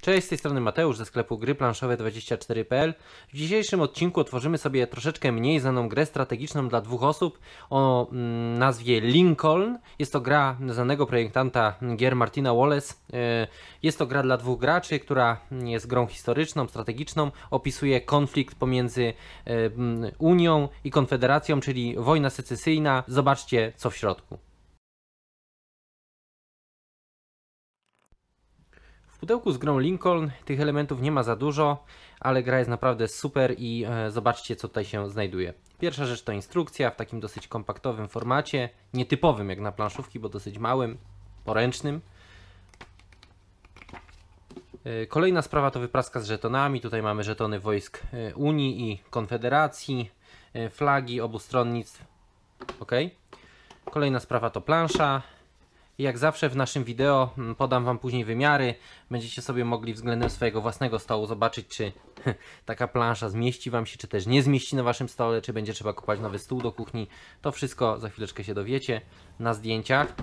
Cześć, z tej strony Mateusz ze sklepu gry planszowe24.pl. W dzisiejszym odcinku otworzymy sobie troszeczkę mniej znaną grę strategiczną dla dwóch osób o mm, nazwie Lincoln. Jest to gra znanego projektanta gier Martina Wallace. E, jest to gra dla dwóch graczy, która jest grą historyczną, strategiczną. Opisuje konflikt pomiędzy e, mm, Unią i Konfederacją, czyli wojna secesyjna. Zobaczcie co w środku. pudełku z grą Lincoln tych elementów nie ma za dużo, ale gra jest naprawdę super i e, zobaczcie co tutaj się znajduje. Pierwsza rzecz to instrukcja w takim dosyć kompaktowym formacie, nietypowym jak na planszówki, bo dosyć małym, poręcznym. E, kolejna sprawa to wypraska z żetonami. Tutaj mamy żetony wojsk e, Unii i Konfederacji, flagi obu stronnictw, Ok. Kolejna sprawa to plansza. Jak zawsze w naszym wideo podam Wam później wymiary. Będziecie sobie mogli względem swojego własnego stołu zobaczyć, czy taka plansza zmieści Wam się, czy też nie zmieści na Waszym stole, czy będzie trzeba kupować nowy stół do kuchni. To wszystko za chwileczkę się dowiecie na zdjęciach.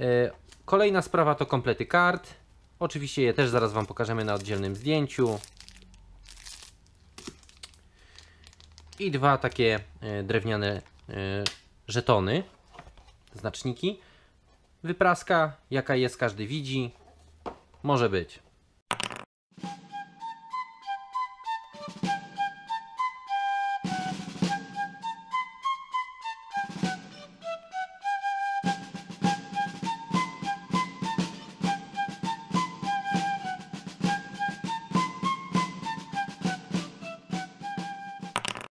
E, kolejna sprawa to komplety kart. Oczywiście je też zaraz Wam pokażemy na oddzielnym zdjęciu. I dwa takie e, drewniane e, żetony, znaczniki. Wypraska, jaka jest każdy widzi, może być.